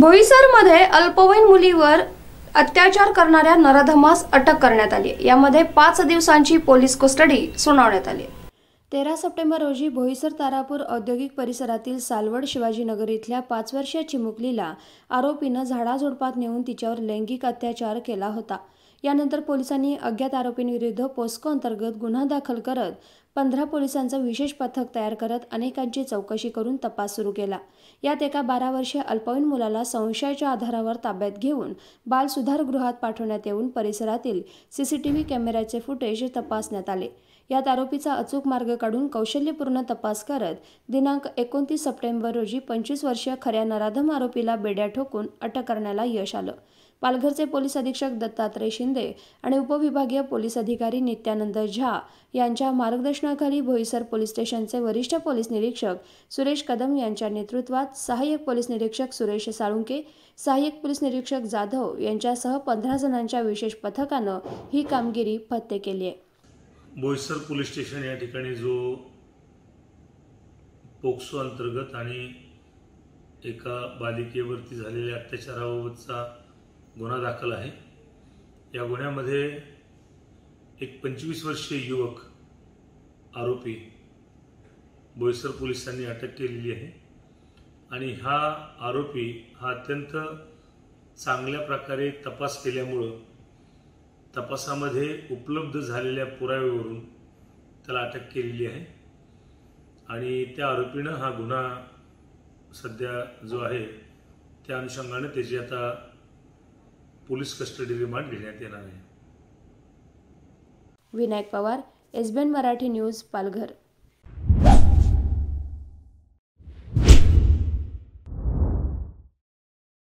भोईसरमध्ये अल्पवयीन मुलीवर अत्याचार करणाऱ्या नराधमास अटक करण्यात आली यामध्ये पाच दिवसांची पोलीस कस्टडी सुनावण्यात आली तेरा सप्टेंबर रोजी भोईसर तारापूर औद्योगिक परिसरातील सालवड शिवाजीनगर इथल्या पाच वर्षीय चिमुकलीला आरोपीनं झाडाझुडपात नेऊन तिच्यावर लैंगिक अत्याचार केला होता यानंतर पोलिसांनी अज्ञात आरोपींविरुद्ध पोस्को अंतर्गत गुन्हा दाखल करत पंधरा पोलिसांचं विशेष पथक तयार करत अनेकांची चौकशी करून तपास सुरू केला यात एका बारा वर्षीय अल्पवयीन मुलाला संशयाच्या आधारावर ताब्यात घेऊन बाल सुधार गृहात पाठवण्यात येऊन परिसरातील सीसीटीव्ही कॅमेऱ्याचे फुटेज तपासण्यात आले यात आरोपीचा अचूक मार्ग काढून कौशल्यपूर्ण तपास करत दिनांक एकोणतीस सप्टेंबर रोजी पंचवीस वर्षीय खऱ्या नराधम आरोपीला बेड्या ठोकून अटक करण्याला यश आलं पालघरचे पोलीस अधीक्षक दत्तात्रय शिंदे आणि उपविभागीय पोलीस अधिकारी नित्यानंद झा यांच्या मार्गदर्शन नियंत्रणाखाली भोईसर पोलीस स्टेशनचे वरिष्ठ पोलीस निरीक्षक सुरेश कदम यांच्या नेतृत्वात सहाय्यक पोलीस निरीक्षक सुरेश साळुंके सहाय्यक पोलीस निरीक्षक जाधव यांच्यासह पंधरा जणांच्या विशेष पथकानं ही कामगिरी फत्ते केली आहे भोईसर पोलीस स्टेशन या ठिकाणी जो पोक्सो अंतर्गत आणि एका बालिकेवरती झालेल्या अत्याचाराबाबतचा गुन्हा दाखल आहे या गुन्ह्यामध्ये एक पंचवीस वर्षीय युवक आरोपी बोईसर पोलिसांनी अटक केलेली आहे आणि हा आरोपी हा अत्यंत चांगल्या प्रकारे तपास केल्यामुळं तपासामध्ये उपलब्ध झालेल्या पुराव्यावरून त्याला अटक केलेली आहे आणि त्या आरोपीनं हा गुन्हा सध्या जो आहे त्या अनुषंगाने त्याची आता पोलीस कस्टडी रिमांड घेण्यात येणार आहे Vinayak Pawar S B N Marathi news Palghar